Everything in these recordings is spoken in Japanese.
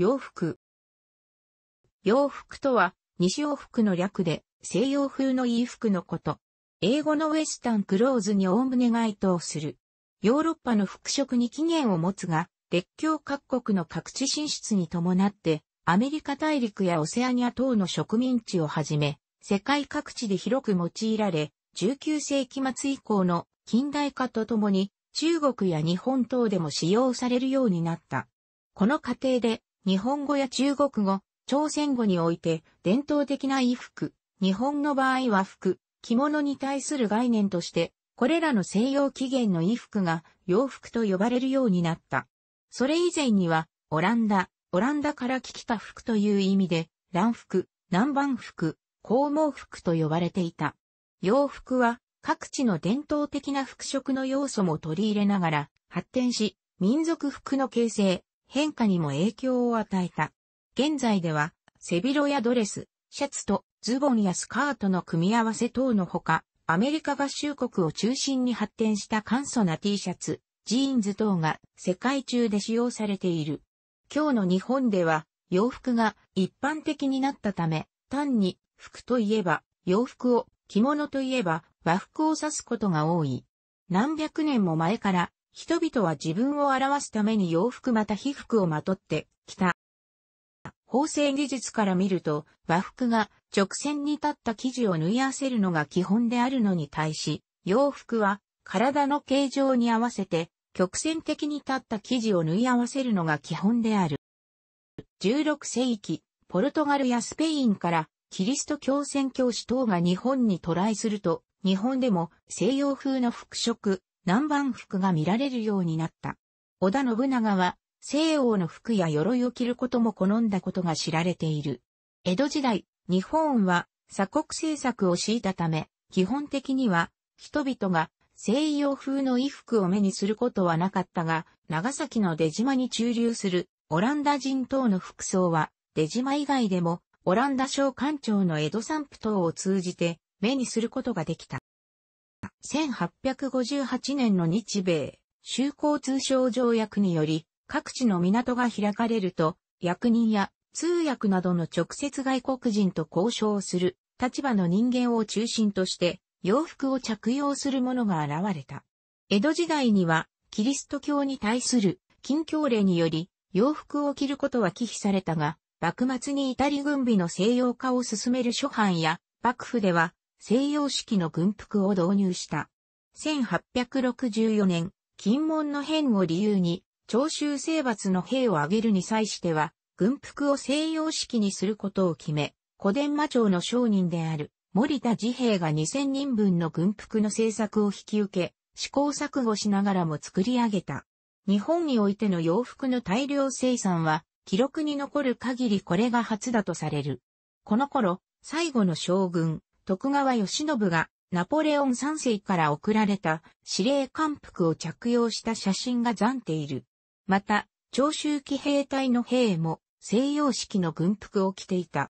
洋服。洋服とは、西洋服の略で、西洋風の衣服のこと。英語のウェスタンクローズにおおむね該当する。ヨーロッパの服飾に起源を持つが、列強各国の各地進出に伴って、アメリカ大陸やオセアニア等の植民地をはじめ、世界各地で広く用いられ、19世紀末以降の近代化とともに、中国や日本等でも使用されるようになった。この過程で、日本語や中国語、朝鮮語において伝統的な衣服、日本の場合は服、着物に対する概念として、これらの西洋起源の衣服が洋服と呼ばれるようになった。それ以前には、オランダ、オランダから来た服という意味で、乱服、南蛮服、黄毛服と呼ばれていた。洋服は各地の伝統的な服飾の要素も取り入れながら発展し、民族服の形成、変化にも影響を与えた。現在では、背広やドレス、シャツとズボンやスカートの組み合わせ等のほか、アメリカ合衆国を中心に発展した簡素な T シャツ、ジーンズ等が世界中で使用されている。今日の日本では洋服が一般的になったため、単に服といえば洋服を、着物といえば和服を指すことが多い。何百年も前から人々は自分を表すために洋服また被服をまとってきた。縫製技術から見ると、和服が直線に立った生地を縫い合わせるのが基本であるのに対し、洋服は体の形状に合わせて曲線的に立った生地を縫い合わせるのが基本である。16世紀、ポルトガルやスペインからキリスト教宣教師等が日本に渡来すると、日本でも西洋風の服飾、南蛮服が見られるようになった。織田信長は西欧の服や鎧を着ることも好んだことが知られている。江戸時代、日本は鎖国政策を敷いたため、基本的には人々が西洋風の衣服を目にすることはなかったが、長崎の出島に駐留するオランダ人等の服装は、出島以外でもオランダ商館長の江戸散布等を通じて目にすることができた。1858年の日米、修好通商条約により、各地の港が開かれると、役人や通訳などの直接外国人と交渉する立場の人間を中心として、洋服を着用する者が現れた。江戸時代には、キリスト教に対する禁教令により、洋服を着ることは忌避されたが、幕末にイタリ軍備の西洋化を進める諸藩や、幕府では、西洋式の軍服を導入した。1864年、金門の変を理由に、長州征伐の兵を挙げるに際しては、軍服を西洋式にすることを決め、古伝馬町の商人である森田治兵が2000人分の軍服の製作を引き受け、試行錯誤しながらも作り上げた。日本においての洋服の大量生産は、記録に残る限りこれが初だとされる。この頃、最後の将軍、徳川慶喜がナポレオン三世から送られた司令官服を着用した写真が残っている。また、長州騎兵隊の兵も西洋式の軍服を着ていた。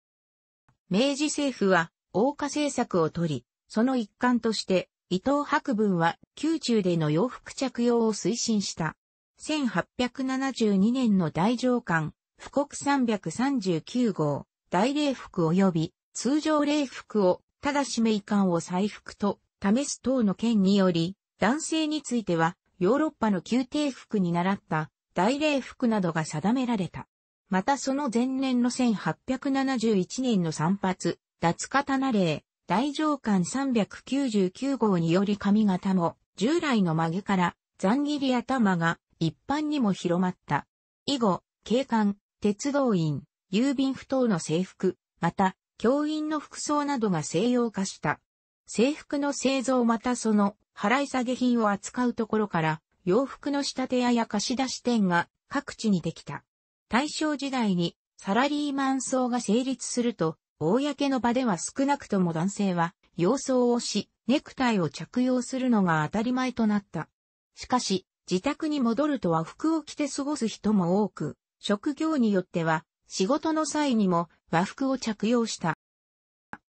明治政府は、王家政策をとり、その一環として、伊藤博文は宮中での洋服着用を推進した。1872年の大上官、富国339号、大礼服及び通常礼服をただし名官を再服と、試す等の件により、男性については、ヨーロッパの宮廷服に倣った、大礼服などが定められた。またその前年の1871年の散髪、脱刀令、大上官399号により髪型も、従来の曲げから、残切り頭が、一般にも広まった。以後、警官、鉄道員、郵便不当の制服、また、教員の服装などが西洋化した。制服の製造またその払い下げ品を扱うところから洋服の仕立て屋や貸し出し店が各地にできた。大正時代にサラリーマン層が成立すると、公の場では少なくとも男性は洋装をし、ネクタイを着用するのが当たり前となった。しかし、自宅に戻るとは服を着て過ごす人も多く、職業によっては仕事の際にも和服を着用した。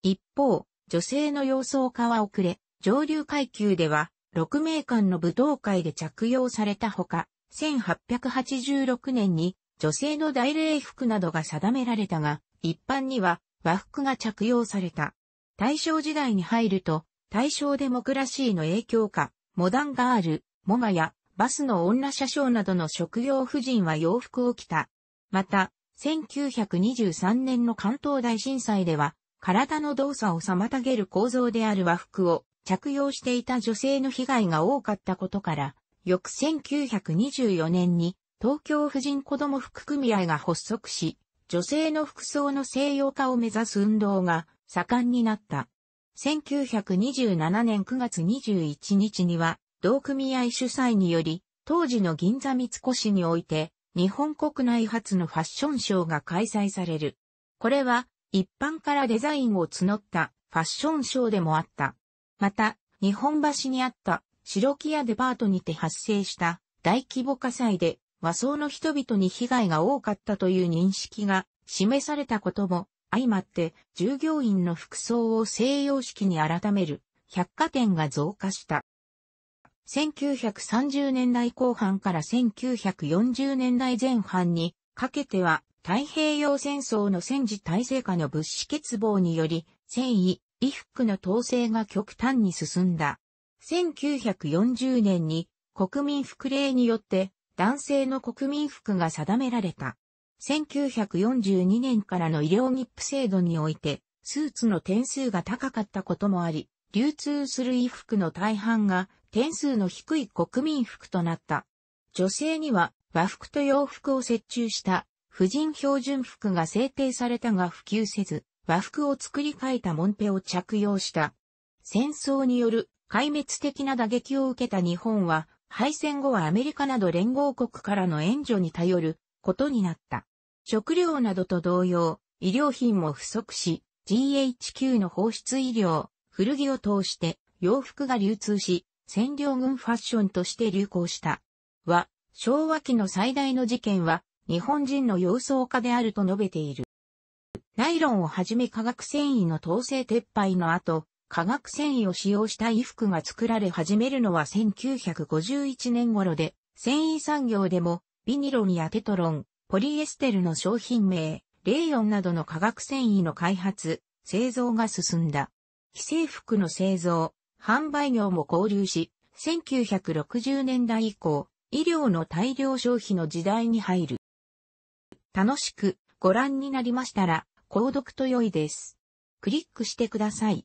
一方、女性の様相化は遅れ、上流階級では、六名間の舞踏会で着用されたほか、1886年に女性の大礼服などが定められたが、一般には和服が着用された。大正時代に入ると、大正デモクラシーの影響か、モダンガール、モガや、バスの女車掌などの職業婦人は洋服を着た。また、1923年の関東大震災では、体の動作を妨げる構造である和服を着用していた女性の被害が多かったことから、翌1924年に東京婦人子供服組合が発足し、女性の服装の西洋化を目指す運動が盛んになった。1927年9月21日には、同組合主催により、当時の銀座三越において、日本国内初のファッションショーが開催される。これは一般からデザインを募ったファッションショーでもあった。また、日本橋にあった白木屋デパートにて発生した大規模火災で和装の人々に被害が多かったという認識が示されたことも相まって従業員の服装を西洋式に改める百貨店が増加した。1930年代後半から1940年代前半にかけては太平洋戦争の戦時体制下の物資欠乏により繊維、衣服の統制が極端に進んだ。1940年に国民服令によって男性の国民服が定められた。1942年からの医療日付制度において、スーツの点数が高かったこともあり、流通する衣服の大半が点数の低い国民服となった。女性には和服と洋服を折衷した婦人標準服が制定されたが普及せず、和服を作り変えたモンペを着用した。戦争による壊滅的な打撃を受けた日本は、敗戦後はアメリカなど連合国からの援助に頼ることになった。食料などと同様、医療品も不足し、GHQ の放出医療、古着を通して洋服が流通し、占領軍ファッションとして流行した。は、昭和期の最大の事件は、日本人の様相化であると述べている。ナイロンをはじめ化学繊維の統制撤廃の後、化学繊維を使用した衣服が作られ始めるのは1951年頃で、繊維産業でも、ビニロンやテトロン、ポリエステルの商品名、レイヨンなどの化学繊維の開発、製造が進んだ。既製服の製造、販売業も交流し、1960年代以降、医療の大量消費の時代に入る。楽しくご覧になりましたら、購読と良いです。クリックしてください。